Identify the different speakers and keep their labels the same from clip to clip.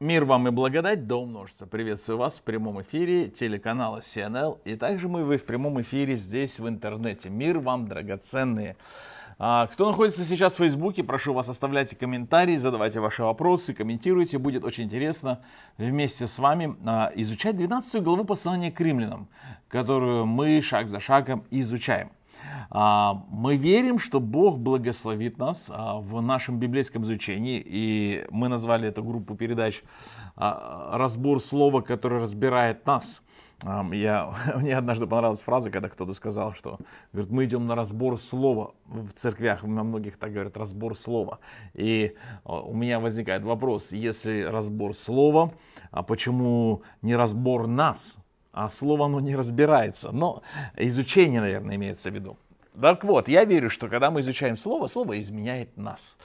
Speaker 1: Мир вам и благодать до умножится. Приветствую вас в прямом эфире телеканала CNL. И также мы вы в прямом эфире здесь в интернете. Мир вам, драгоценные. А, кто находится сейчас в Фейсбуке, прошу вас, оставляйте комментарии, задавайте ваши вопросы, комментируйте. Будет очень интересно вместе с вами а, изучать 12 главу послания к римлянам, которую мы шаг за шагом изучаем. А, мы верим, что Бог благословит нас в нашем библейском изучении, и мы назвали эту группу передач «Разбор слова, который разбирает нас». Я, мне однажды понравилась фраза, когда кто-то сказал, что говорит, мы идем на разбор слова в церквях, на многих так говорят, разбор слова. И а, у меня возникает вопрос, если разбор слова, а почему не разбор нас? А слово оно не разбирается, но изучение, наверное, имеется в виду. Так вот, я верю, что когда мы изучаем слово, слово изменяет нас.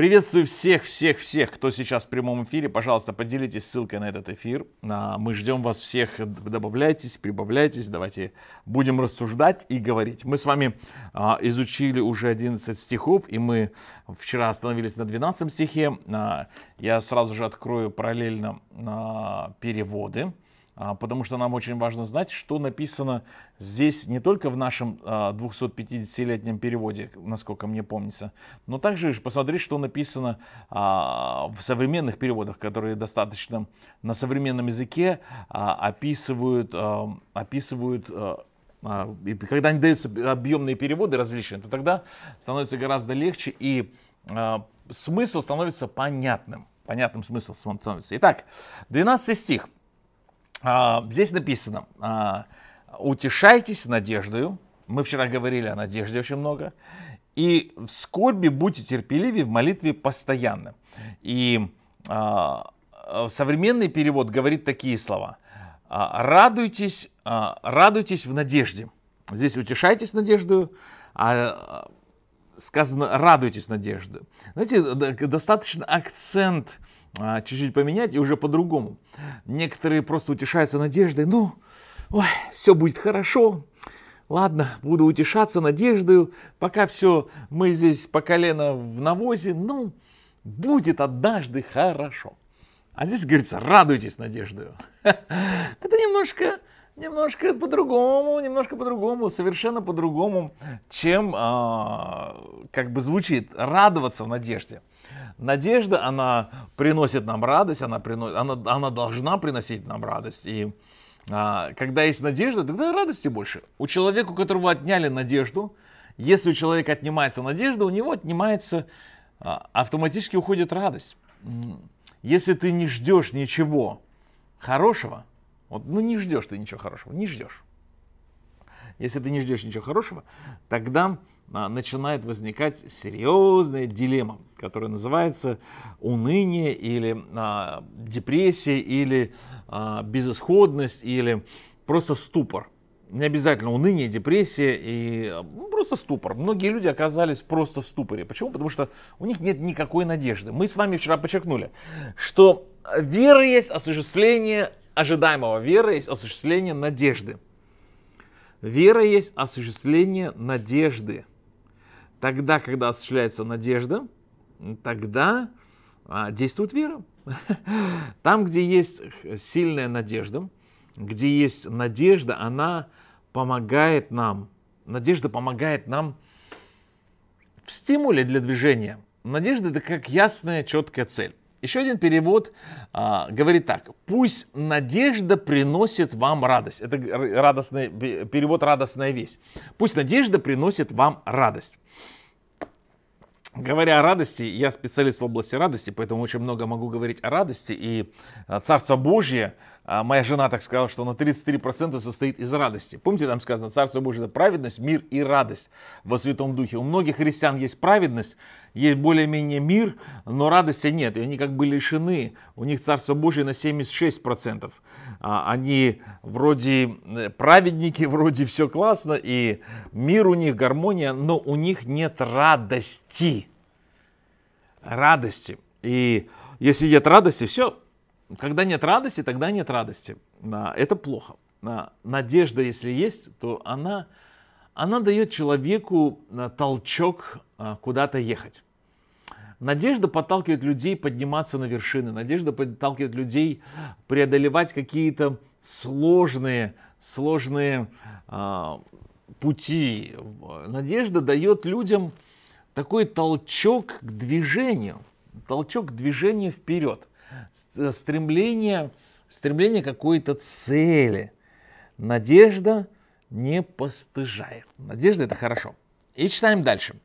Speaker 1: Приветствую всех, всех, всех, кто сейчас в прямом эфире. Пожалуйста, поделитесь ссылкой на этот эфир. А, мы ждем вас всех. Добавляйтесь, прибавляйтесь. Давайте будем рассуждать и говорить. Мы с вами а, изучили уже 11 стихов, и мы вчера остановились на 12 стихе. А, я сразу же открою параллельно переводы. А, потому что нам очень важно знать, что написано здесь не только в нашем 250-летнем а, переводе, насколько мне помнится, но также посмотреть, что написано а, в современных переводах, которые достаточно на современном языке описывают, описывают и когда они даются объемные переводы различные, то тогда становится гораздо легче и смысл становится понятным. Понятным смысл становится. Итак, 12 стих. А, здесь написано, а, утешайтесь надеждою. Мы вчера говорили о надежде очень много. И в скорби будьте терпеливы в молитве постоянно. И а, современный перевод говорит такие слова. Радуйтесь, радуйтесь в надежде. Здесь утешайтесь надеждою, а сказано радуйтесь надеждою. Знаете, достаточно акцент а, чуть-чуть поменять и уже по-другому. Некоторые просто утешаются надеждой, ну, ой, все будет хорошо, ладно, буду утешаться надеждой, пока все, мы здесь по колено в навозе, ну, будет однажды хорошо. А здесь говорится, радуйтесь надеждою. Это немножко, немножко по-другому, немножко по-другому, совершенно по-другому, чем э, как бы звучит радоваться в надежде. Надежда, она приносит нам радость, она, приносит, она, она должна приносить нам радость. И а, когда есть надежда, тогда радости больше. У человека, у которого отняли надежду, если у человека отнимается надежда, у него отнимается, а, автоматически уходит радость. Если ты не ждешь ничего хорошего, вот, ну не ждешь ты ничего хорошего, не ждешь. Если ты не ждешь ничего хорошего, тогда а, начинает возникать серьезная дилемма, которая называется уныние или а, депрессия или а, безысходность или просто ступор. Не обязательно уныние, депрессия и ну, просто ступор. Многие люди оказались просто в ступоре. Почему? Потому что у них нет никакой надежды. Мы с вами вчера подчеркнули, что вера есть осуществление ожидаемого, вера есть осуществление надежды. Вера есть осуществление надежды. Тогда, когда осуществляется надежда, тогда а, действует вера. Там, где есть сильная надежда, где есть надежда, она помогает нам. Надежда помогает нам в стимуле для движения. Надежда – это как ясная, четкая цель. Еще один перевод а, говорит так. Пусть надежда приносит вам радость. Это радостный, перевод радостная весть. Пусть надежда приносит вам радость. Говоря о радости, я специалист в области радости, поэтому очень много могу говорить о радости. И а, Царство Божье а моя жена так сказала, что на 33% состоит из радости. Помните, там сказано, Царство Божие – это праведность, мир и радость во Святом Духе. У многих христиан есть праведность, есть более-менее мир, но радости нет. И они как бы лишены. У них Царство Божие на 76%. А они вроде э, праведники, вроде все классно, и мир у них, гармония, но у них нет радости. Радости. И если нет радости, все, когда нет радости, тогда нет радости. Это плохо. Надежда, если есть, то она, она дает человеку э, толчок э, куда-то ехать. Надежда подталкивает людей подниматься на вершины. Надежда подталкивает людей преодолевать какие-то сложные, сложные э, пути. Надежда дает людям такой толчок к движению, толчок к движению вперед стремление, стремление какой-то цели. Надежда не постыжает. Надежда это хорошо. И читаем дальше.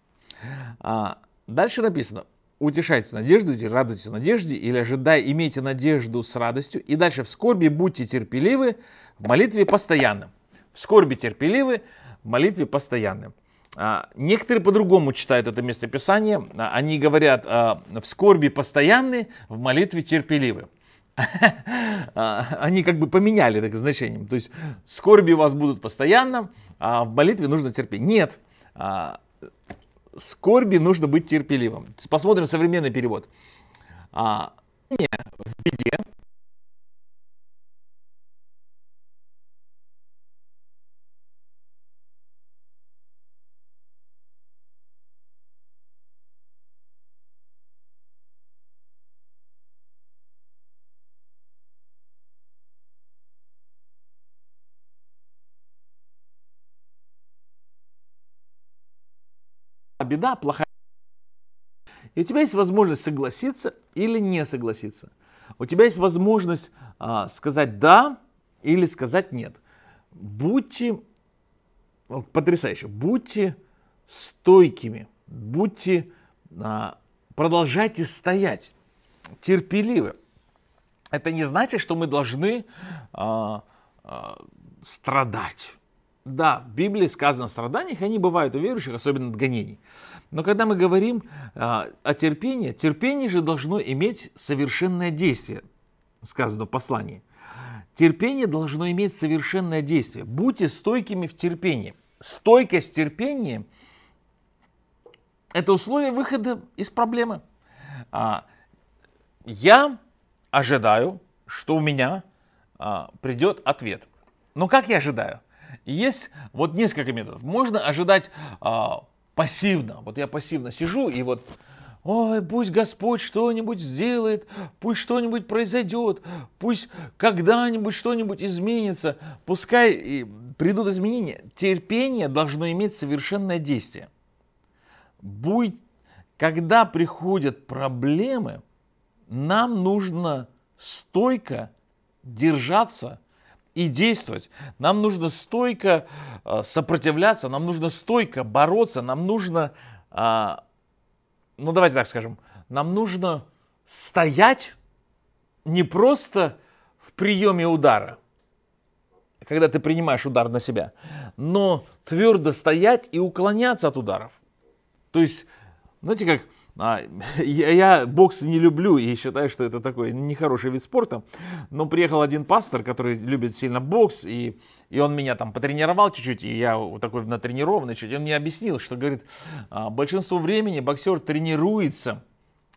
Speaker 1: А, дальше написано. Утешайтесь надеждой, радуйтесь надежде, или ожидай, имейте надежду с радостью. И дальше в скорби будьте терпеливы, в молитве постоянным. В скорби терпеливы, в молитве постоянным. А, некоторые по-другому читают это местописание. А, они говорят, а, в скорби постоянны, в молитве терпеливы. Они как бы поменяли так значением. То есть скорби у вас будут постоянно, а в молитве нужно терпеть. Нет, скорби нужно быть терпеливым. Посмотрим современный перевод. В беде, беда, плохая. И у тебя есть возможность согласиться или не согласиться. У тебя есть возможность а, сказать да или сказать нет. Будьте потрясающе, будьте стойкими, будьте а, продолжайте стоять, терпеливы. Это не значит, что мы должны а, а, страдать да, в Библии сказано о страданиях, они бывают у верующих, особенно от гонений. Но когда мы говорим э, о терпении, терпение же должно иметь совершенное действие, сказано в послании. Терпение должно иметь совершенное действие. Будьте стойкими в терпении. Стойкость терпения – это условие выхода из проблемы. А, я ожидаю, что у меня а, придет ответ. Но как я ожидаю? есть вот несколько методов. Можно ожидать а, пассивно. Вот я пассивно сижу и вот Ой, пусть Господь что-нибудь сделает, пусть что-нибудь произойдет, пусть когда-нибудь что-нибудь изменится, пускай придут изменения. Терпение должно иметь совершенное действие. Будь, когда приходят проблемы, нам нужно стойко держаться и действовать. Нам нужно стойко э, сопротивляться, нам нужно стойко бороться, нам нужно, а, ну давайте так скажем, нам нужно стоять не просто в приеме удара, когда ты принимаешь удар на себя, но твердо стоять и уклоняться от ударов. То есть, знаете, как а, я, я бокс не люблю и считаю, что это такой нехороший вид спорта. Но приехал один пастор, который любит сильно бокс, и, и он меня там потренировал чуть-чуть, и я вот такой натренированный чуть. И он мне объяснил, что, говорит, «А, большинство времени боксер тренируется,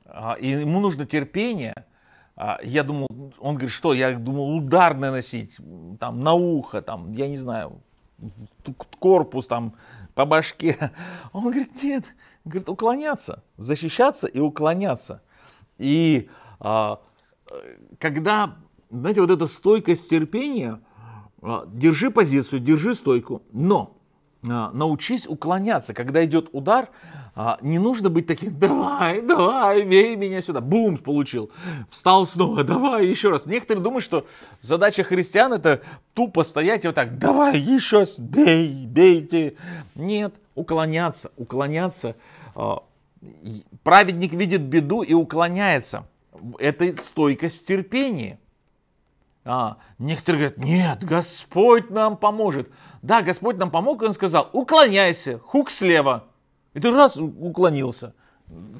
Speaker 1: а, и ему нужно терпение. А, я думал, он говорит, что? Я думал удар наносить, там, на ухо, там, я не знаю, корпус, там, по башке. Он говорит, нет, Говорит, уклоняться, защищаться и уклоняться. И а, когда, знаете, вот эта стойкость терпения, а, держи позицию, держи стойку, но а, научись уклоняться. Когда идет удар, а, не нужно быть таким, давай, давай, бей меня сюда. Бум, получил. Встал снова, давай, еще раз. Некоторые думают, что задача христиан это тупо стоять и вот так, давай, еще раз, бей, бейте. Нет, уклоняться, уклоняться. Э, праведник видит беду и уклоняется. Это стойкость в терпении. А, некоторые говорят, нет, Господь нам поможет. Да, Господь нам помог, и Он сказал, уклоняйся, хук слева. И ты раз уклонился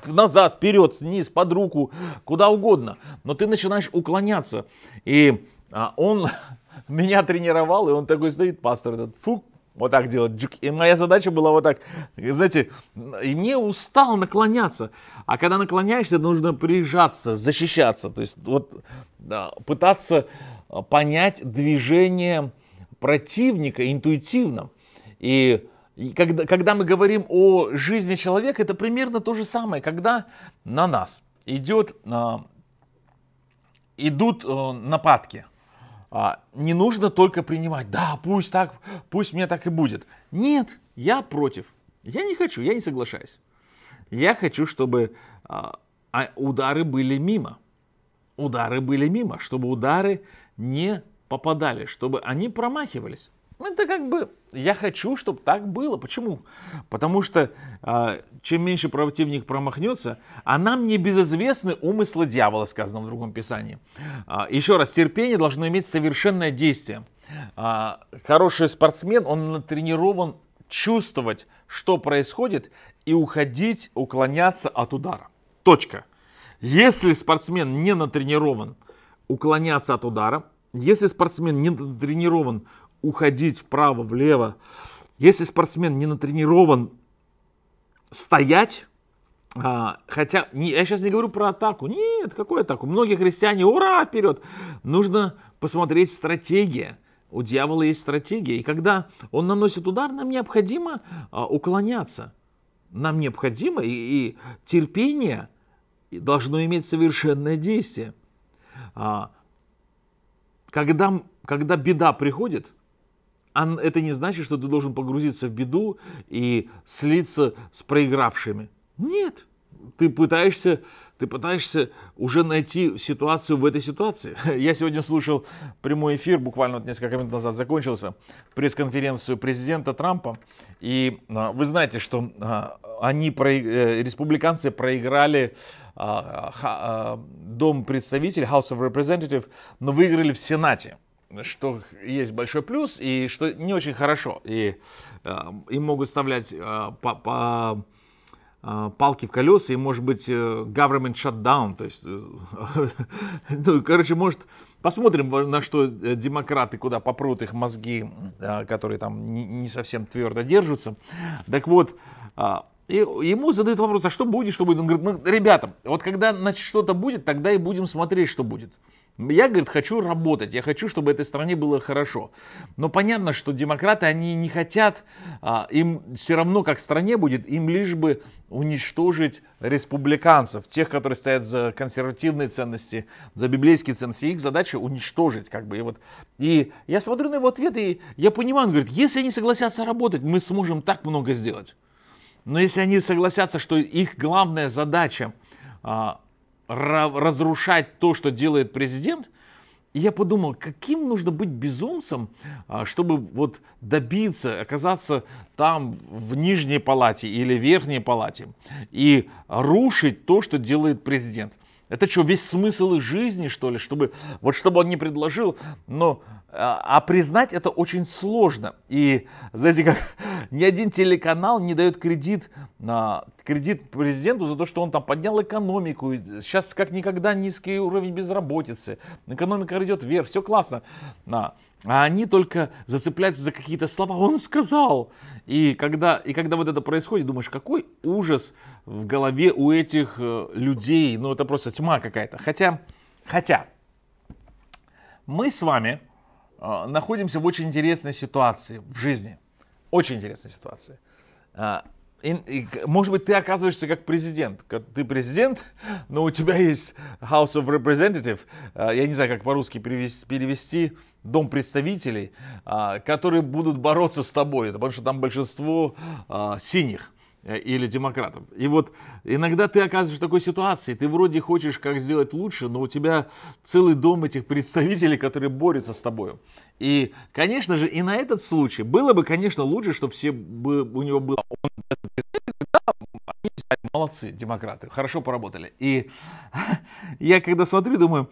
Speaker 1: назад, вперед, вниз, под руку, куда угодно. Но ты начинаешь уклоняться. И а, он меня тренировал, и он такой стоит, пастор этот, фук, вот так делать. И моя задача была вот так, знаете, и мне устал наклоняться. А когда наклоняешься, нужно прижаться, защищаться. То есть вот да, пытаться а, понять движение противника интуитивно. И, и когда, когда мы говорим о жизни человека, это примерно то же самое, когда на нас идет, а, идут а, нападки. А, не нужно только принимать, да, пусть так, пусть мне так и будет. Нет, я против. Я не хочу, я не соглашаюсь. Я хочу, чтобы а, а удары были мимо. Удары были мимо, чтобы удары не попадали, чтобы они промахивались. Это как бы я хочу, чтобы так было. Почему? Потому что э, чем меньше противник промахнется, а нам не безызвестны умыслы дьявола, сказано в другом писании. Э, еще раз, терпение должно иметь совершенное действие. Э, хороший спортсмен, он натренирован чувствовать, что происходит, и уходить, уклоняться от удара. Точка. Если спортсмен не натренирован уклоняться от удара, если спортсмен не натренирован уходить вправо, влево. Если спортсмен не натренирован стоять, а, хотя, не, я сейчас не говорю про атаку. Нет, какую атаку? Многие христиане, ура, вперед! Нужно посмотреть стратегия. У дьявола есть стратегия. И когда он наносит удар, нам необходимо а, уклоняться. Нам необходимо, и, и терпение должно иметь совершенное действие. А, когда, когда беда приходит, это не значит, что ты должен погрузиться в беду и слиться с проигравшими. Нет, ты пытаешься, ты пытаешься уже найти ситуацию в этой ситуации. Я сегодня слушал прямой эфир, буквально вот несколько минут назад закончился, пресс-конференцию президента Трампа. И а, вы знаете, что а, они, э, республиканцы, проиграли а, Дом представителей, House of Representatives, но выиграли в Сенате что есть большой плюс и что не очень хорошо. И э, им могут вставлять э, по, по, э, палки в колеса и, может быть, э, government shutdown. То есть, э, ну, короче, может, посмотрим, на что э, демократы, куда попрут их мозги, э, которые там не, не совсем твердо держатся. Так вот, э, и ему задают вопрос, а что будет, что будет? Он говорит, ну, ребята, вот когда значит, что-то будет, тогда и будем смотреть, что будет. Я, говорит, хочу работать, я хочу, чтобы этой стране было хорошо. Но понятно, что демократы, они не хотят, а, им все равно, как стране будет, им лишь бы уничтожить республиканцев, тех, которые стоят за консервативные ценности, за библейские ценности. Их задача уничтожить, как бы. И, вот, и я смотрю на его ответ, и я понимаю, он говорит, если они согласятся работать, мы сможем так много сделать. Но если они согласятся, что их главная задача а, разрушать то, что делает президент, и я подумал, каким нужно быть безумцем, а, чтобы вот добиться, оказаться там в нижней палате или верхней палате и рушить то, что делает президент. Это что, весь смысл их жизни, что ли, чтобы, вот чтобы он не предложил, но, а, а признать это очень сложно. И, знаете, как ни один телеканал не дает кредит, а, кредит президенту за то, что он там поднял экономику, сейчас как никогда низкий уровень безработицы, экономика идет вверх, все классно. А, а они только зацепляются за какие-то слова. Он сказал. И когда, и когда вот это происходит, думаешь, какой ужас, в голове у этих э, людей, ну это просто тьма какая-то. Хотя, хотя, мы с вами э, находимся в очень интересной ситуации в жизни. Очень интересной ситуации. А, и, и, может быть, ты оказываешься как президент. Ты президент, но у тебя есть House of Representatives, э, я не знаю, как по-русски перевести, перевести Дом представителей, а, которые будут бороться с тобой, потому что там большинство а, синих. Э, или демократов. И вот иногда ты оказываешься в такой ситуации, ты вроде хочешь как сделать лучше, но у тебя целый дом этих представителей, которые борются с тобой. И, конечно же, и на этот случай было бы, конечно, лучше, чтобы все бы, у него было... Он, да, они молодцы, демократы, хорошо поработали. И я когда смотрю, думаю,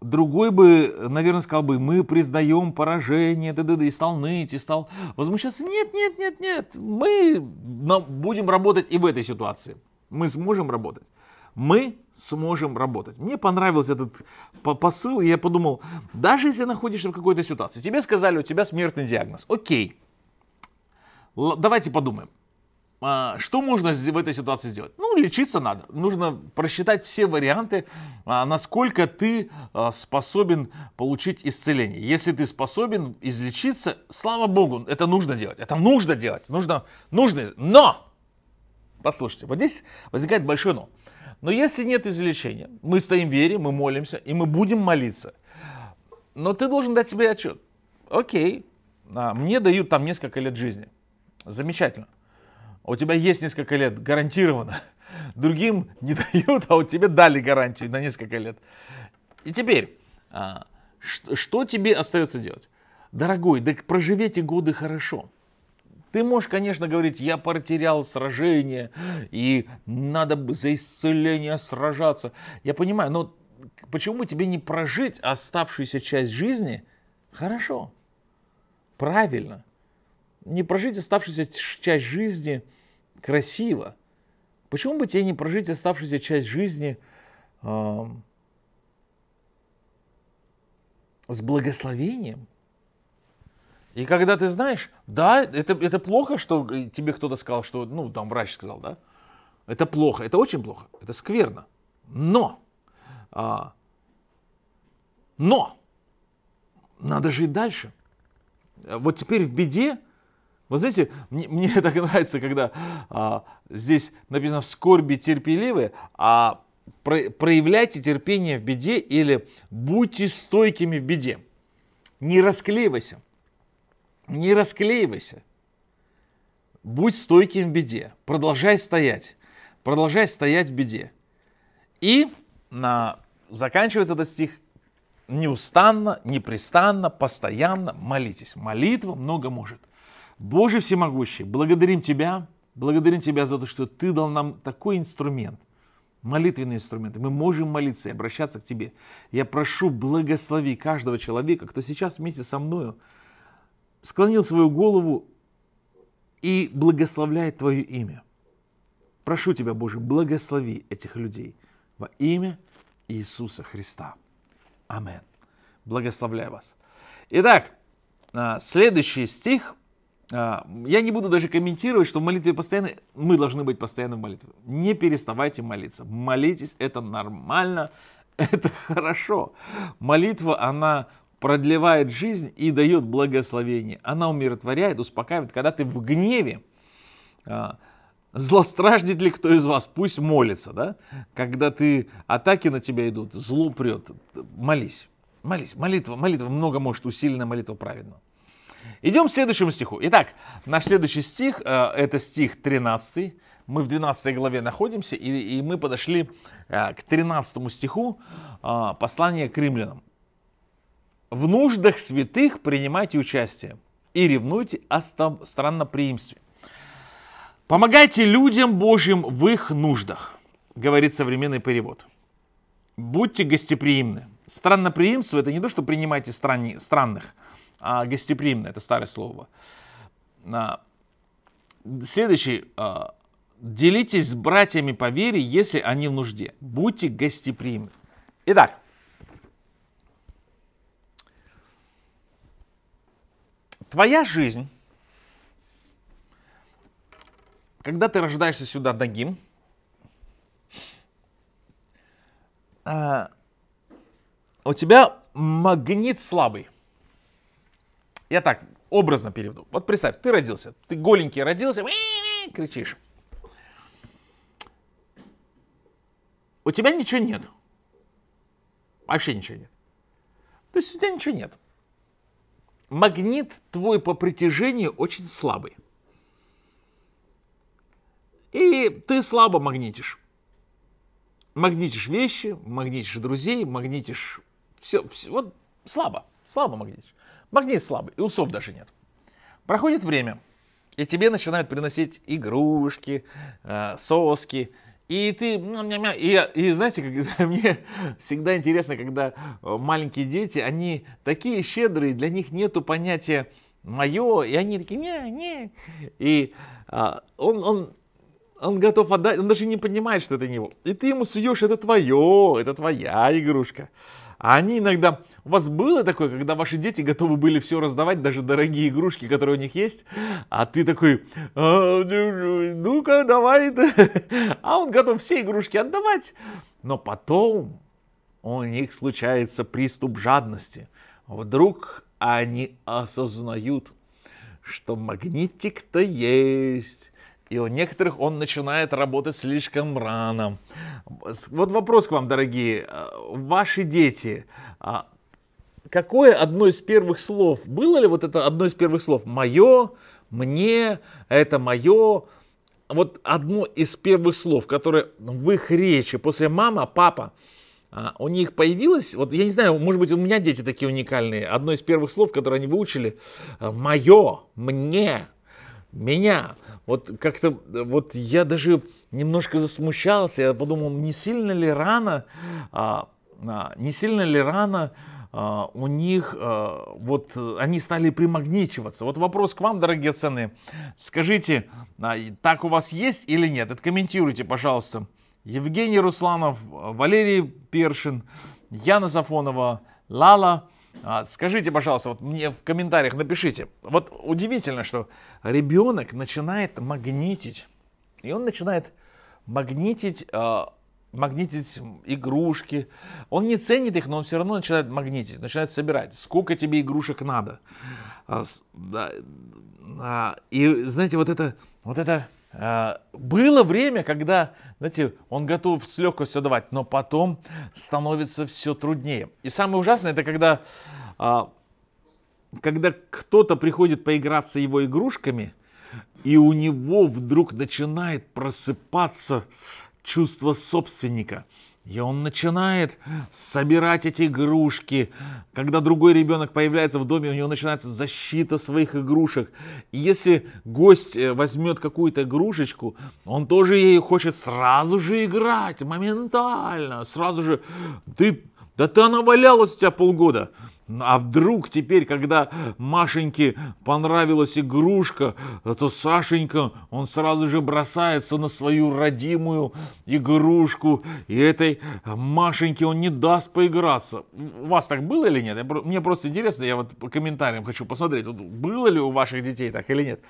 Speaker 1: другой бы, наверное, сказал бы, мы признаем поражение, да, да, да, и стал ныть, и стал возмущаться. Нет, нет, нет, нет, мы будем работать и в этой ситуации. Мы сможем работать мы сможем работать. Мне понравился этот посыл, и я подумал, даже если находишься в какой-то ситуации, тебе сказали, у тебя смертный диагноз, окей, давайте подумаем, а, что можно в этой ситуации сделать? Ну, лечиться надо. Нужно просчитать все варианты, а, насколько ты а, способен получить исцеление. Если ты способен излечиться, слава богу, это нужно делать. Это нужно делать. Нужно, нужно. Но! Послушайте, вот здесь возникает большое но. Но если нет излечения, мы стоим в вере, мы молимся, и мы будем молиться. Но ты должен дать себе отчет. Окей, мне дают там несколько лет жизни. Замечательно у тебя есть несколько лет, гарантированно. Другим не дают, а вот тебе дали гарантию на несколько лет. И теперь, а, что тебе остается делать? Дорогой, да проживете годы хорошо. Ты можешь, конечно, говорить, я потерял сражение, и надо за исцеление сражаться. Я понимаю, но почему бы тебе не прожить оставшуюся часть жизни хорошо, правильно, не прожить оставшуюся часть жизни красиво? Почему бы тебе не прожить оставшуюся часть жизни э, с благословением? И когда ты знаешь, да, это, это плохо, что э, тебе кто-то сказал, что, ну, там врач сказал, да, это плохо, это очень плохо, это скверно. Но, а, но, надо жить дальше. Вот теперь в беде вы знаете, мне, мне так нравится, когда а, здесь написано «в скорби терпеливы», а про, проявляйте терпение в беде или будьте стойкими в беде. Не расклеивайся. Не расклеивайся. Будь стойким в беде. Продолжай стоять. Продолжай стоять в беде. И на, заканчивается этот стих неустанно, непрестанно, постоянно молитесь. Молитва много может. Боже Всемогущий, благодарим Тебя, благодарим Тебя за то, что Ты дал нам такой инструмент, молитвенный инструмент. Мы можем молиться и обращаться к Тебе. Я прошу, благослови каждого человека, кто сейчас вместе со мною склонил свою голову и благословляет Твое имя. Прошу Тебя, Боже, благослови этих людей во имя Иисуса Христа. Аминь. Благословляю вас. Итак, а, следующий стих – а, я не буду даже комментировать, что в молитве постоянно, мы должны быть постоянно в молитве. Не переставайте молиться. Молитесь, это нормально, это хорошо. Молитва, она продлевает жизнь и дает благословение. Она умиротворяет, успокаивает. Когда ты в гневе, а, злостраждет ли кто из вас, пусть молится, да? Когда ты, атаки на тебя идут, зло прет, молись. Молись, молитва, молитва, много может, усиленная молитва праведного. Идем к следующему стиху. Итак, наш следующий стих, э, это стих 13. Мы в 12 главе находимся, и, и мы подошли э, к 13 стиху э, послания к римлянам. В нуждах святых принимайте участие и ревнуйте о странноприимстве. Помогайте людям Божьим в их нуждах, говорит современный перевод. Будьте гостеприимны. Странноприимство это не то, что принимайте страни, странных, а, гостеприимны, это старое слово. А, следующий, а, делитесь с братьями по вере, если они в нужде. Будьте гостеприимны. Итак, твоя жизнь, когда ты рождаешься сюда ногим, а, у тебя магнит слабый. Я так образно переведу. Вот представь, ты родился, ты голенький родился, кричишь. У тебя ничего нет. Вообще ничего нет. То есть у тебя ничего нет. Магнит твой по притяжению очень слабый. И ты слабо магнитишь. Магнитишь вещи, магнитишь друзей, магнитишь все, все вот слабо, слабо магнитишь. Магнит слабый, и усов даже нет. Проходит время, и тебе начинают приносить игрушки, э, соски, и ты, и, и знаете, когда, мне всегда интересно, когда э, маленькие дети, они такие щедрые, для них нету понятия мое, и они такие, не, не, и а, он, он, он готов отдать, он даже не понимает, что это не его. И ты ему суешь, это твое, это твоя игрушка. А они иногда... У вас было такое, когда ваши дети готовы были все раздавать, даже дорогие игрушки, которые у них есть, а ты такой, а, ну, ну, ну-ка, давай это. А он готов все игрушки отдавать. Но потом у них случается приступ жадности. Вдруг они осознают, что магнитик-то есть, и у некоторых он начинает работать слишком рано. Вот вопрос к вам, дорогие. Э, ваши дети, а какое одно из первых слов, было ли вот это одно из первых слов, мое, мне, это мое, вот одно из первых слов, которое в их речи после мама, папа, а у них появилось, вот я не знаю, может быть, у меня дети такие уникальные, одно из первых слов, которые они выучили, мое, мне, меня. Вот как-то, вот я даже немножко засмущался, я подумал, не сильно ли рано, а, а, не сильно ли рано а, у них, а, вот они стали примагничиваться. Вот вопрос к вам, дорогие цены. Скажите, а, так у вас есть или нет? Откомментируйте, пожалуйста. Евгений Русланов, Валерий Першин, Яна Сафонова, Лала а, скажите, пожалуйста, вот мне в комментариях напишите. Вот удивительно, что ребенок начинает магнитить. И он начинает магнитить, а, магнитить игрушки. Он не ценит их, но он все равно начинает магнитить, начинает собирать. Сколько тебе игрушек надо? А, и знаете, вот это, вот это а, было время, когда, знаете, он готов с легкостью давать, но потом становится все труднее. И самое ужасное, это когда, а, когда кто-то приходит поиграться его игрушками, и у него вдруг начинает просыпаться чувство собственника – и он начинает собирать эти игрушки. Когда другой ребенок появляется в доме, у него начинается защита своих игрушек. И если гость э, возьмет какую-то игрушечку, он тоже ей хочет сразу же играть, моментально. Сразу же ты да ты она валялась у тебя полгода. А вдруг теперь, когда Машеньке понравилась игрушка, то Сашенька, он сразу же бросается на свою родимую игрушку, и этой Машеньке он не даст поиграться. У вас так было или нет? мне просто интересно, я вот по комментариям хочу посмотреть, вот было ли у ваших детей так или нет.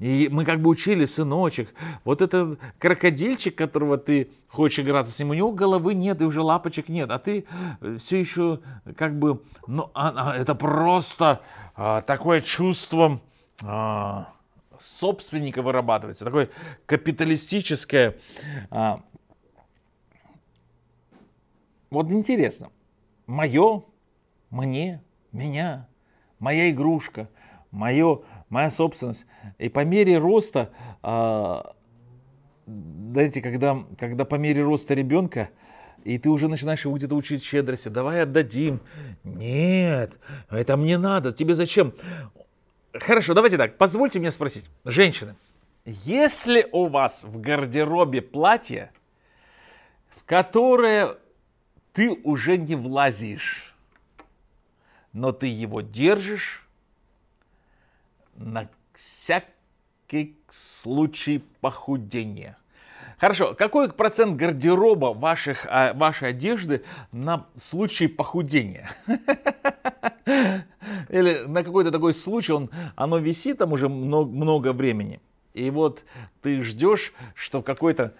Speaker 1: И мы как бы учили, сыночек, вот этот крокодильчик, которого ты хочешь играться с ним, у него головы нет и уже лапочек нет, а ты э, все еще как бы, ну, а, а, это просто а, такое чувство а, собственника вырабатывается, такое капиталистическое. А, вот интересно, мое, мне, меня, моя игрушка, мое моя собственность. И по мере роста, а, знаете, когда, когда по мере роста ребенка, и ты уже начинаешь его где-то учить щедрости. Давай отдадим. Нет, это мне надо. Тебе зачем? Хорошо, давайте так. Позвольте мне спросить. Женщины, если у вас в гардеробе платье, в которое ты уже не влазишь, но ты его держишь, на всякий случай похудения. Хорошо, какой процент гардероба ваших, а, вашей одежды на случай похудения? Или на какой-то такой случай он, оно висит там уже много, много времени. И вот ты ждешь, что какой-то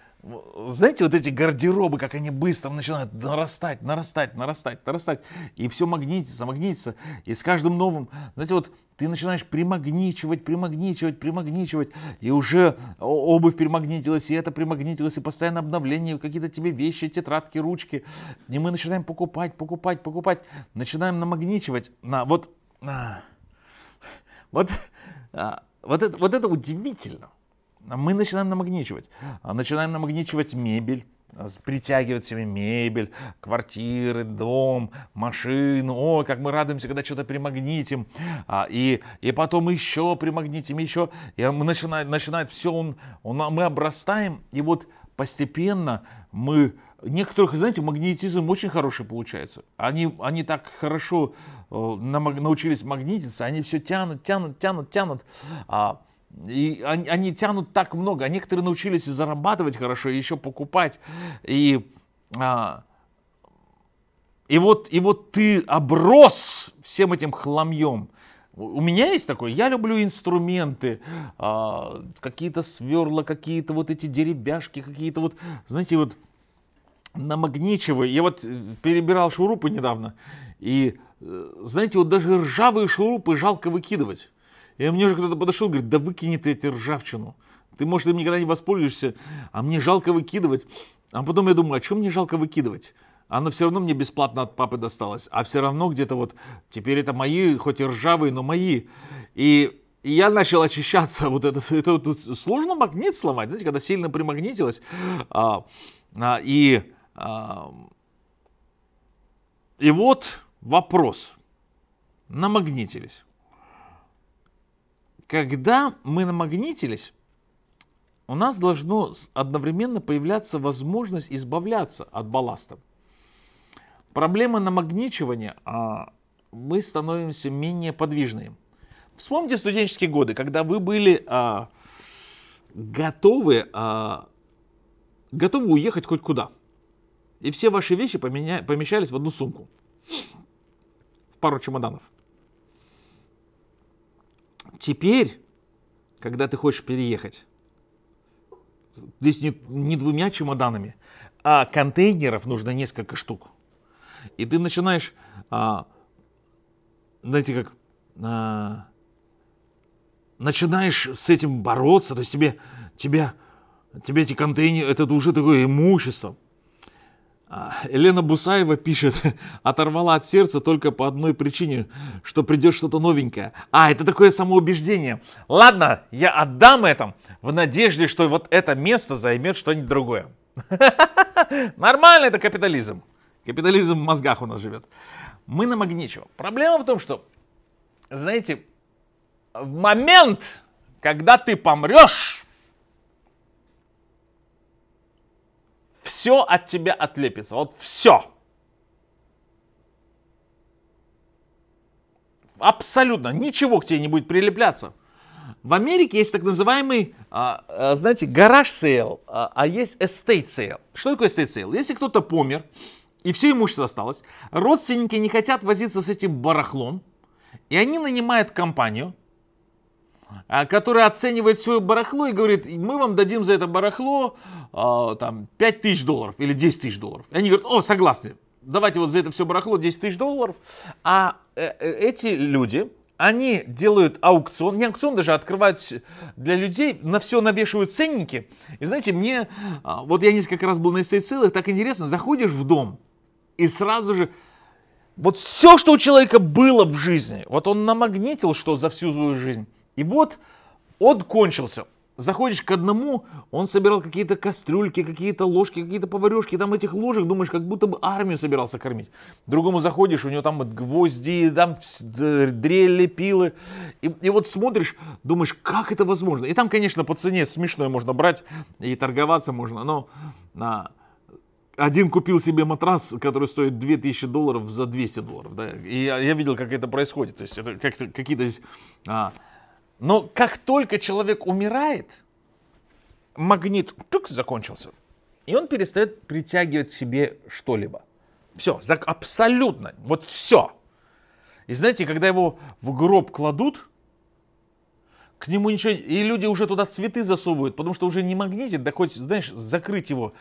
Speaker 1: знаете, вот эти гардеробы, как они быстро начинают нарастать, нарастать, нарастать, нарастать, и все магнитится, магнитится, и с каждым новым, знаете, вот ты начинаешь примагничивать, примагничивать, примагничивать, и уже обувь примагнитилась, и это примагнитилось, и постоянно обновление, какие-то тебе вещи, тетрадки, ручки, и мы начинаем покупать, покупать, покупать, начинаем намагничивать, на, вот, на, вот, а, вот это, вот это удивительно мы начинаем намагничивать. А, начинаем намагничивать мебель, а, притягивать себе мебель, квартиры, дом, машину. О, как мы радуемся, когда что-то примагнитим. А, и, и потом еще примагнитим, еще. И мы начинаем, начинает все, он, он, мы обрастаем. И вот постепенно мы... Некоторых, знаете, магнетизм очень хороший получается. Они, они так хорошо э, намаг, научились магнититься, они все тянут, тянут, тянут, тянут. А, и они, они тянут так много. А некоторые научились и зарабатывать хорошо, и еще покупать. И, а, и, вот, и вот ты оброс всем этим хламьем. У меня есть такое, я люблю инструменты, а, какие-то сверла, какие-то вот эти деребяшки, какие-то вот, знаете, вот намагничиваю. Я вот э, перебирал шурупы недавно, и, э, знаете, вот даже ржавые шурупы жалко выкидывать. И мне уже кто-то подошел, говорит, да выкини ты эти ржавчину. Ты, может, им никогда не воспользуешься, а мне жалко выкидывать. А потом я думаю, а чем мне жалко выкидывать? Оно все равно мне бесплатно от папы досталось. А все равно где-то вот, теперь это мои, хоть и ржавые, но мои. И и я начал очищаться, вот это, это, это сложно магнит сломать, знаете, когда сильно примагнитилось, а, а, и, а, и вот вопрос, намагнитились, когда мы намагнитились, у нас должно одновременно появляться возможность избавляться от балласта. Проблема намагничивания, а мы становимся менее подвижными. Вспомните студенческие годы, когда вы были а, готовы, а, готовы уехать хоть куда. И все ваши вещи поменя, помещались в одну сумку. В пару чемоданов теперь, когда ты хочешь переехать, здесь не, не двумя чемоданами, а контейнеров нужно несколько штук. И ты начинаешь, а, знаете, как а, начинаешь с этим бороться, то есть тебе, тебе, тебе эти контейнеры, это уже такое имущество. А, Елена Бусаева пишет, оторвала от сердца только по одной причине, что придет что-то новенькое. А, это такое самоубеждение. Ладно, я отдам это в надежде, что вот это место займет что-нибудь другое. Нормально это капитализм. Капитализм в мозгах у нас живет. Мы намагничиваем. Проблема в том, что, знаете, в момент, когда ты помрешь, все от тебя отлепится. Вот все. Абсолютно. Ничего к тебе не будет прилепляться. В Америке есть так называемый, а, а, знаете, гараж сейл, а, а есть эстейт сейл. Что такое эстейт сейл? Если кто-то помер, и все имущество осталось, родственники не хотят возиться с этим барахлом, и они нанимают компанию, а, который оценивает свое барахло и говорит, мы вам дадим за это барахло а, там, 5 тысяч долларов или 10 тысяч долларов. И они говорят, о, согласны, давайте вот за это все барахло 10 тысяч долларов. А э, э, эти люди, они делают аукцион, не аукцион даже, а открывают для людей, на все навешивают ценники. И знаете, мне, вот я несколько раз был на эстейт целых так интересно, заходишь в дом и сразу же вот все, что у человека было в жизни, вот он намагнитил, что за всю свою жизнь, и вот он кончился. Заходишь к одному, он собирал какие-то кастрюльки, какие-то ложки, какие-то поварешки, там этих ложек, думаешь, как будто бы армию собирался кормить. Другому заходишь, у него там гвозди, там дрели, пилы. И, и вот смотришь, думаешь, как это возможно? И там, конечно, по цене смешное можно брать и торговаться можно, но на... Один купил себе матрас, который стоит 2000 долларов за 200 долларов. Да? И я, я видел, как это происходит. То есть это как-то какие-то... А, но как только человек умирает, магнит чук, закончился, и он перестает притягивать себе что-либо. Все, абсолютно, вот все. И знаете, когда его в гроб кладут, к нему ничего... И люди уже туда цветы засовывают, потому что уже не магнитит, да хоть, знаешь, закрыть его,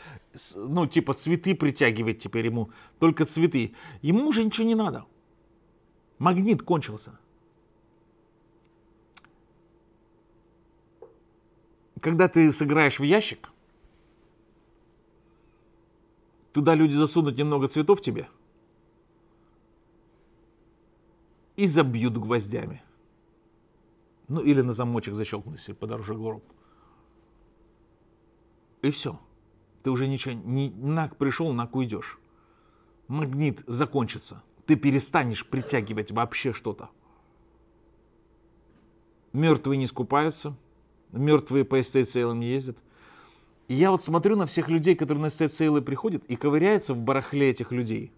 Speaker 1: ну, типа, цветы притягивать теперь ему, только цветы. Ему уже ничего не надо. Магнит кончился. когда ты сыграешь в ящик, туда люди засунут немного цветов тебе и забьют гвоздями. Ну или на замочек защелкнут, если подороже гроб. И все. Ты уже ничего, не нак пришел, нак уйдешь. Магнит закончится. Ты перестанешь притягивать вообще что-то. Мертвые не скупаются, мертвые по эстейт-сейлам ездят. И я вот смотрю на всех людей, которые на эстейт-сейлы приходят и ковыряются в барахле этих людей.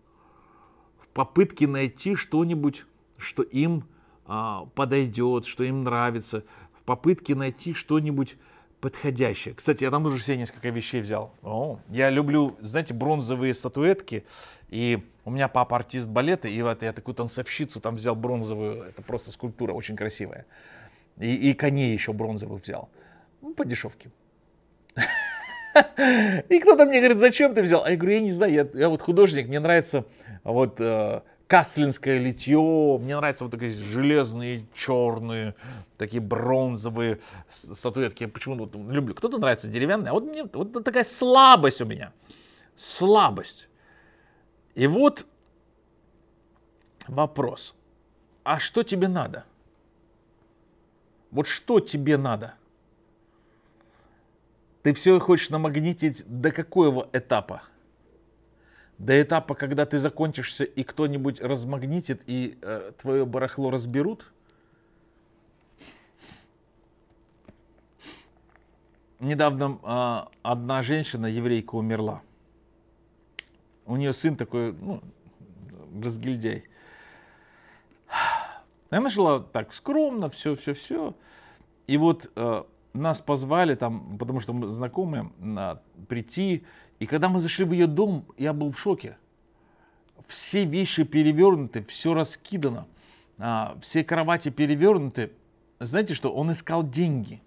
Speaker 1: В попытке найти что-нибудь, что им а, подойдет, что им нравится. В попытке найти что-нибудь подходящее. Кстати, я там уже себе несколько вещей взял. О, я люблю, знаете, бронзовые статуэтки. И у меня папа артист балета, и вот я такую танцовщицу там взял бронзовую. Это просто скульптура очень красивая. И, и коней еще бронзовых взял. Ну, по дешевке. И кто-то мне говорит, зачем ты взял? А я говорю, я не знаю, я, я вот художник, мне нравится вот э, каслинское литье, мне нравятся вот такие железные, черные, такие бронзовые статуэтки. Я почему-то вот люблю. Кто-то нравится деревянные, а вот мне вот такая слабость у меня. Слабость. И вот вопрос. А что тебе надо? Вот что тебе надо? Ты все хочешь намагнитить до какого этапа? До этапа, когда ты закончишься и кто-нибудь размагнитит и э, твое барахло разберут? Недавно э, одна женщина, еврейка, умерла. У нее сын такой, ну, разгильдяй. Но она жила так скромно, все-все-все. И вот э, нас позвали там, потому что мы знакомые, на, прийти. И когда мы зашли в ее дом, я был в шоке. Все вещи перевернуты, все раскидано, а, все кровати перевернуты. Знаете что, он искал деньги.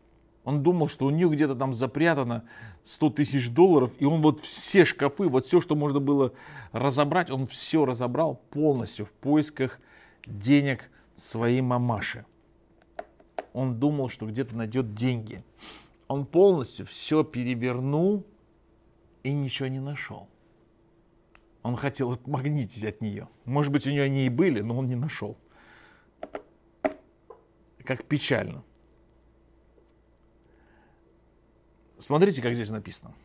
Speaker 1: Он думал, что у нее где-то там запрятано 100 тысяч долларов, и он вот все шкафы, вот все, что можно было разобрать, он все разобрал полностью в поисках денег своей мамаше. Он думал, что где-то найдет деньги. Он полностью все перевернул и ничего не нашел. Он хотел отмагнитить от нее. Может быть, у нее они и были, но он не нашел. Как печально. Смотрите, как здесь написано.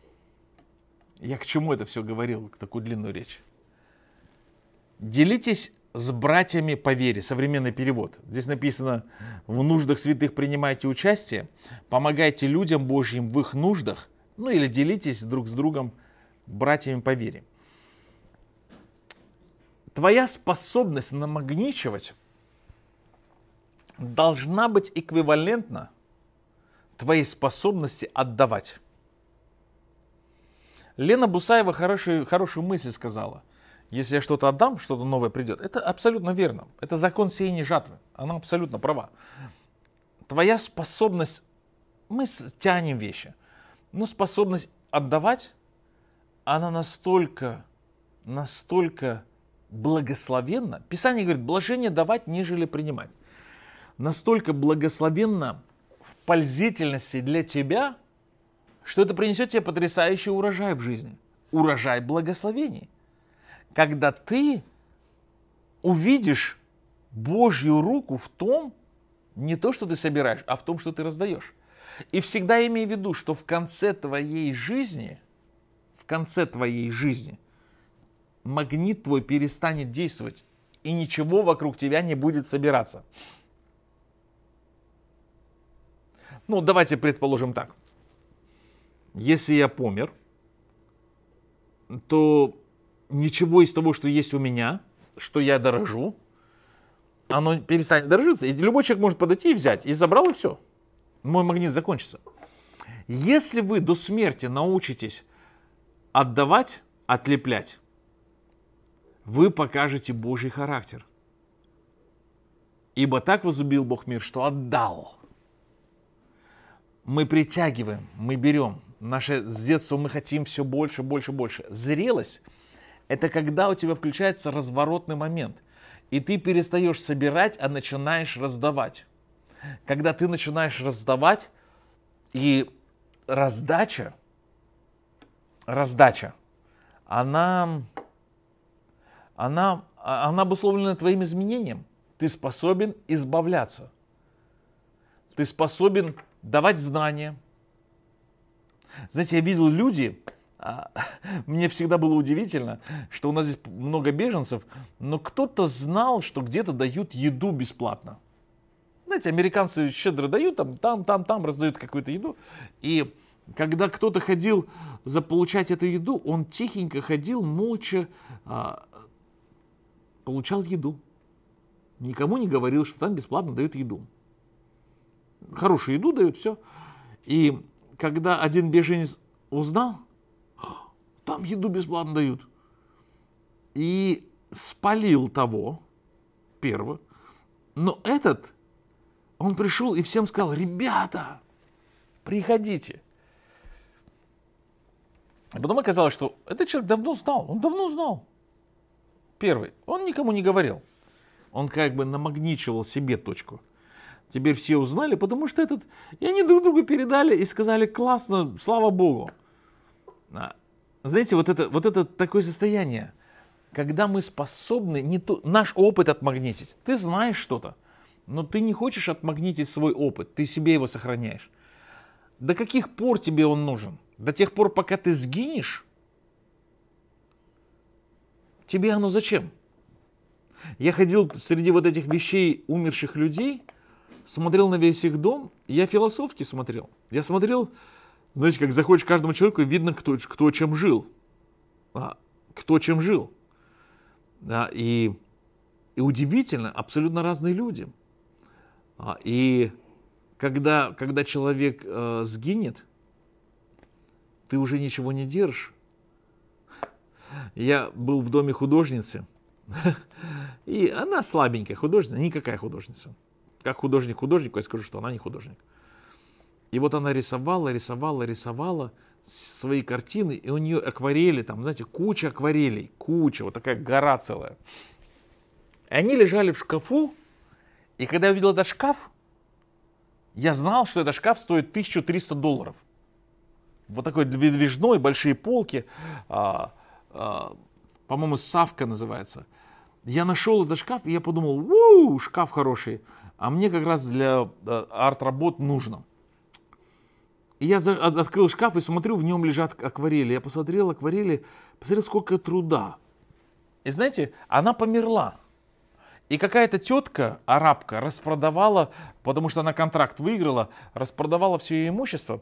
Speaker 1: Я к чему это все говорил, такую длинную речь. Делитесь с братьями по вере, современный перевод. Здесь написано, в нуждах святых принимайте участие, помогайте людям Божьим в их нуждах, ну или делитесь друг с другом братьями по вере. Твоя способность намагничивать должна быть эквивалентна твоей способности отдавать. Лена Бусаева хорошую, хорошую мысль сказала – если я что-то отдам, что-то новое придет. Это абсолютно верно. Это закон сеяния жатвы. Она абсолютно права. Твоя способность... Мы тянем вещи. Но способность отдавать, она настолько, настолько благословенна. Писание говорит, блажение давать, нежели принимать. Настолько благословенно в пользительности для тебя, что это принесет тебе потрясающий урожай в жизни. Урожай благословений – когда ты увидишь Божью руку в том, не то, что ты собираешь, а в том, что ты раздаешь. И всегда имей в виду, что в конце твоей жизни, в конце твоей жизни, магнит твой перестанет действовать, и ничего вокруг тебя не будет собираться. Ну, давайте предположим так. Если я помер, то ничего из того, что есть у меня, что я дорожу, оно перестанет дорожиться. И любой человек может подойти и взять, и забрал, и все. Мой магнит закончится. Если вы до смерти научитесь отдавать, отлеплять, вы покажете Божий характер. Ибо так возубил Бог мир, что отдал. Мы притягиваем, мы берем. Наше с детства мы хотим все больше, больше, больше. Зрелость – это когда у тебя включается разворотный момент, и ты перестаешь собирать, а начинаешь раздавать. Когда ты начинаешь раздавать, и раздача, раздача, она, она, она обусловлена твоим изменением. Ты способен избавляться. Ты способен давать знания. Знаете, я видел люди, а, мне всегда было удивительно, что у нас здесь много беженцев, но кто-то знал, что где-то дают еду бесплатно. Знаете, американцы щедро дают, там, там, там, там раздают какую-то еду. И когда кто-то ходил заполучать эту еду, он тихенько ходил, молча а, получал еду. Никому не говорил, что там бесплатно дают еду. Хорошую еду дают, все. И когда один беженец узнал, там еду бесплатно дают. И спалил того, первого. Но этот, он пришел и всем сказал, ребята, приходите. А потом оказалось, что этот человек давно знал, он давно знал. Первый, он никому не говорил. Он как бы намагничивал себе точку. Теперь все узнали, потому что этот... И они друг другу передали и сказали, классно, слава богу. А, знаете, вот это, вот это такое состояние, когда мы способны, не то, наш опыт отмагнитить. Ты знаешь что-то, но ты не хочешь отмагнитить свой опыт, ты себе его сохраняешь. До каких пор тебе он нужен? До тех пор, пока ты сгинешь? Тебе оно зачем? Я ходил среди вот этих вещей умерших людей, смотрел на весь их дом, я философски смотрел. Я смотрел, знаете, как заходишь к каждому человеку, видно, кто, кто чем жил. А, кто чем жил. А, и, и удивительно, абсолютно разные люди. А, и когда, когда человек э, сгинет, ты уже ничего не держишь. Я был в доме художницы, и она слабенькая художница, никакая художница. Как художник художнику, я скажу, что она не художник. И вот она рисовала, рисовала, рисовала свои картины, и у нее акварели, там, знаете, куча акварелей, куча, вот такая гора целая. И они лежали в шкафу, и когда я увидел этот шкаф, я знал, что этот шкаф стоит 1300 долларов. Вот такой движной, большие полки, а, а, по-моему, Савка называется. Я нашел этот шкаф, и я подумал, у шкаф хороший, а мне как раз для э, арт-работ нужно. И я за, открыл шкаф и смотрю, в нем лежат акварели. Я посмотрел акварели, посмотрел, сколько труда. И знаете, она померла. И какая-то тетка, арабка, распродавала, потому что она контракт выиграла, распродавала все ее имущество.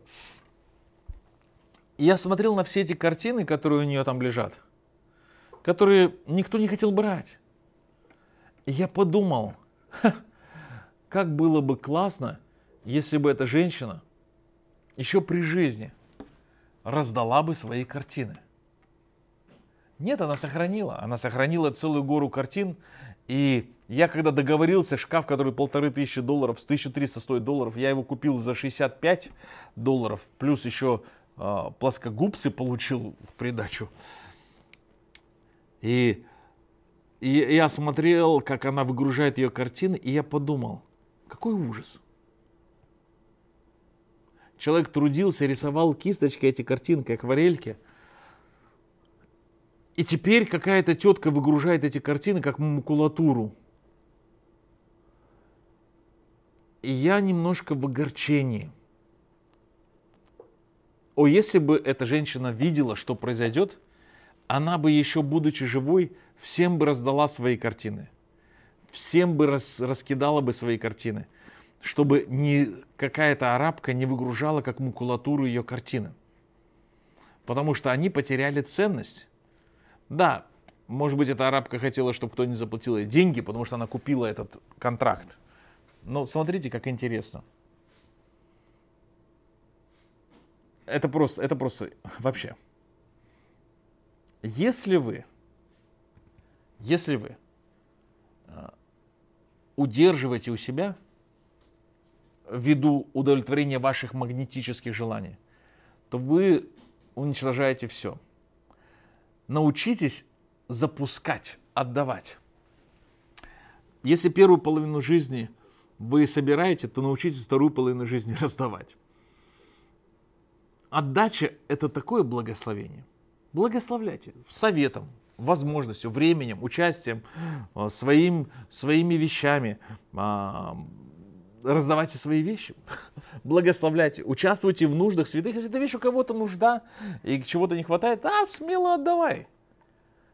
Speaker 1: И я смотрел на все эти картины, которые у нее там лежат, которые никто не хотел брать. И я подумал, как было бы классно, если бы эта женщина – еще при жизни раздала бы свои картины. Нет, она сохранила. Она сохранила целую гору картин. И я когда договорился, шкаф, который полторы тысячи долларов, 1300 стоит долларов, я его купил за 65 долларов, плюс еще э, а, плоскогубцы получил в придачу. И, и я смотрел, как она выгружает ее картины, и я подумал, какой ужас. Человек трудился, рисовал кисточкой эти картинки, акварельки. И теперь какая-то тетка выгружает эти картины как макулатуру. И я немножко в огорчении. О, если бы эта женщина видела, что произойдет, она бы еще будучи живой, всем бы раздала свои картины. Всем бы раскидала бы свои картины чтобы не какая-то арабка не выгружала как макулатуру ее картины. Потому что они потеряли ценность. Да, может быть, эта арабка хотела, чтобы кто-нибудь заплатил ей деньги, потому что она купила этот контракт. Но смотрите, как интересно. Это просто, это просто вообще. Если вы, если вы э, удерживаете у себя ввиду удовлетворения ваших магнетических желаний, то вы уничтожаете все. Научитесь запускать, отдавать. Если первую половину жизни вы собираете, то научитесь вторую половину жизни раздавать. Отдача – это такое благословение. Благословляйте советом, возможностью, временем, участием, а, своим, своими вещами, а, раздавайте свои вещи, благословляйте, участвуйте в нуждах святых. Если ты видишь, у кого-то нужда и чего-то не хватает, а смело отдавай.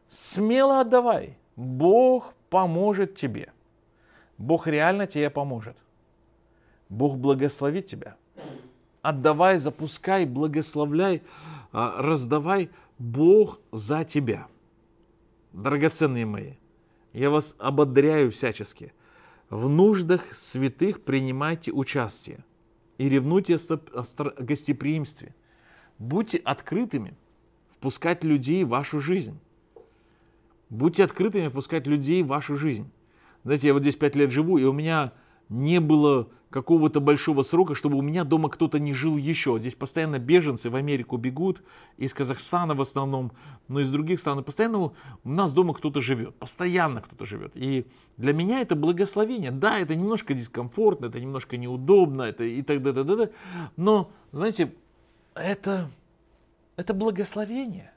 Speaker 1: Смело отдавай. Бог поможет тебе. Бог реально тебе поможет. Бог благословит тебя. Отдавай, запускай, благословляй, а, раздавай. Бог за тебя. Драгоценные мои, я вас ободряю всячески в нуждах святых принимайте участие и ревнуйте о гостеприимстве. Будьте открытыми впускать людей в вашу жизнь. Будьте открытыми впускать людей в вашу жизнь. Знаете, я вот здесь пять лет живу, и у меня не было какого-то большого срока, чтобы у меня дома кто-то не жил еще. Здесь постоянно беженцы в Америку бегут, из Казахстана в основном, но из других стран. постоянно у нас дома кто-то живет, постоянно кто-то живет. И для меня это благословение. Да, это немножко дискомфортно, это немножко неудобно, это и так далее, так далее. но, знаете, это, это благословение,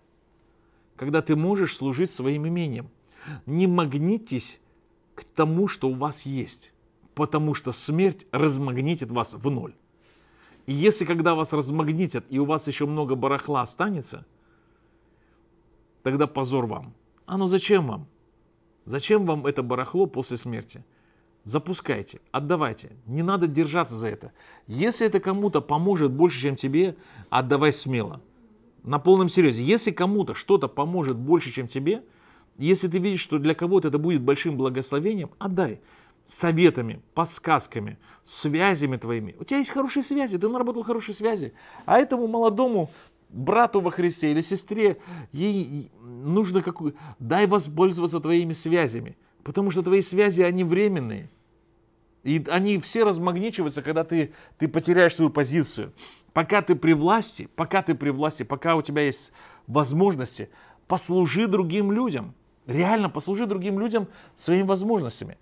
Speaker 1: когда ты можешь служить своим имением. Не магнитесь к тому, что у вас есть потому что смерть размагнитит вас в ноль. И если когда вас размагнитят, и у вас еще много барахла останется, тогда позор вам. А ну зачем вам? Зачем вам это барахло после смерти? Запускайте, отдавайте. Не надо держаться за это. Если это кому-то поможет больше, чем тебе, отдавай смело. На полном серьезе. Если кому-то что-то поможет больше, чем тебе, если ты видишь, что для кого-то это будет большим благословением, отдай советами, подсказками, связями твоими. У тебя есть хорошие связи, ты наработал хорошие связи. А этому молодому брату во Христе или сестре, ей нужно какую... Дай воспользоваться твоими связями, потому что твои связи, они временные. И они все размагничиваются, когда ты, ты потеряешь свою позицию. Пока ты при власти, пока ты при власти, пока у тебя есть возможности, послужи другим людям – Реально послужи другим людям своими возможностями.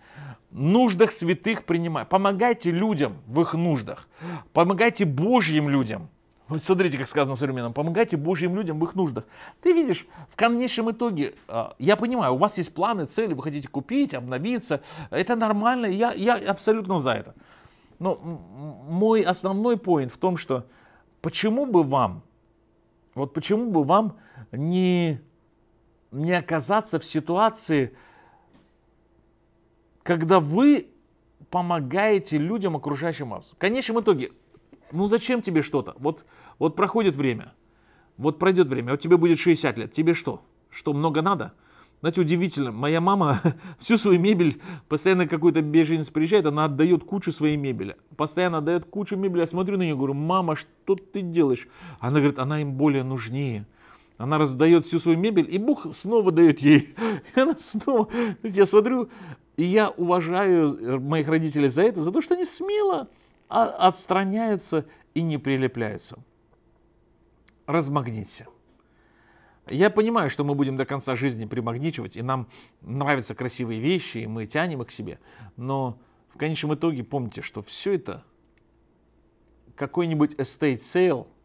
Speaker 1: Нуждах святых принимай. Помогайте людям в их нуждах. Помогайте Божьим людям. Вот смотрите, как сказано в современном. Помогайте Божьим людям в их нуждах. Ты видишь, в конечном итоге, а, я понимаю, у вас есть планы, цели, вы хотите купить, обновиться. Это нормально, я, я абсолютно за это. Но мой основной поинт в том, что почему бы вам, вот почему бы вам не не оказаться в ситуации, когда вы помогаете людям, окружающим вас. В конечном итоге, ну зачем тебе что-то? Вот, вот проходит время, вот пройдет время, вот тебе будет 60 лет, тебе что? Что, много надо? Знаете, удивительно, моя мама всю свою мебель, постоянно какой-то беженец приезжает, она отдает кучу своей мебели. Постоянно отдает кучу мебели. Я смотрю на нее и говорю, мама, что ты делаешь? Она говорит, она им более нужнее. Она раздает всю свою мебель, и Бог снова дает ей. И она снова... Я смотрю, и я уважаю моих родителей за это, за то, что они смело отстраняются и не прилепляются. Размагните. Я понимаю, что мы будем до конца жизни примагничивать, и нам нравятся красивые вещи, и мы тянем их к себе. Но в конечном итоге помните, что все это какой-нибудь estate sale –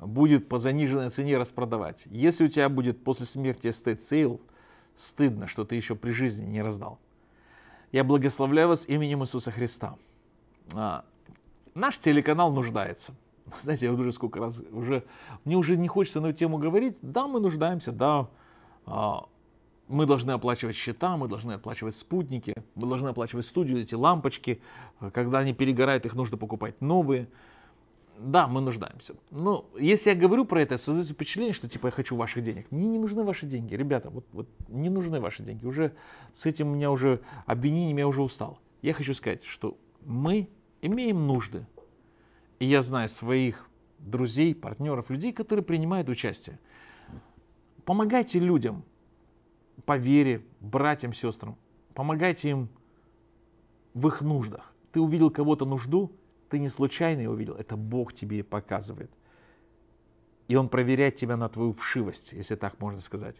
Speaker 1: будет по заниженной цене распродавать. Если у тебя будет после смерти estate sale, стыдно, что ты еще при жизни не раздал. Я благословляю вас именем Иисуса Христа. А, наш телеканал нуждается. Знаете, я уже сколько раз, уже, мне уже не хочется на эту тему говорить. Да, мы нуждаемся, да, а, мы должны оплачивать счета, мы должны оплачивать спутники, мы должны оплачивать студию, эти лампочки. Когда они перегорают, их нужно покупать новые да, мы нуждаемся. Но ну, если я говорю про это, создается впечатление, что типа я хочу ваших денег. Мне не нужны ваши деньги, ребята, вот, вот не нужны ваши деньги. Уже с этим у меня уже обвинением я уже устал. Я хочу сказать, что мы имеем нужды. И я знаю своих друзей, партнеров, людей, которые принимают участие. Помогайте людям по вере, братьям, сестрам. Помогайте им в их нуждах. Ты увидел кого-то нужду – ты не случайно его видел, это Бог тебе показывает. И Он проверяет тебя на твою вшивость, если так можно сказать.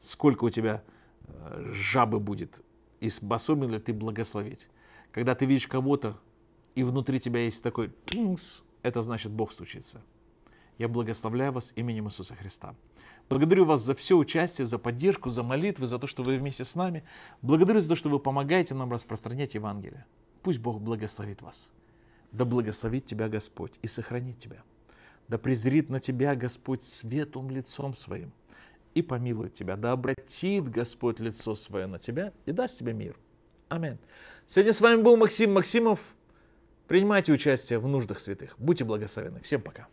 Speaker 1: Сколько у тебя э, жабы будет, и способен ли ты благословить. Когда ты видишь кого-то, и внутри тебя есть такой «тинкс», это значит Бог стучится. Я благословляю вас именем Иисуса Христа. Благодарю вас за все участие, за поддержку, за молитвы, за то, что вы вместе с нами. Благодарю за то, что вы помогаете нам распространять Евангелие. Пусть Бог благословит вас. Да благословит тебя Господь и сохранит тебя. Да презрит на тебя Господь светлым лицом своим и помилует тебя. Да обратит Господь лицо свое на тебя и даст тебе мир. Аминь. Сегодня с вами был Максим Максимов. Принимайте участие в нуждах святых. Будьте благословенны. Всем пока.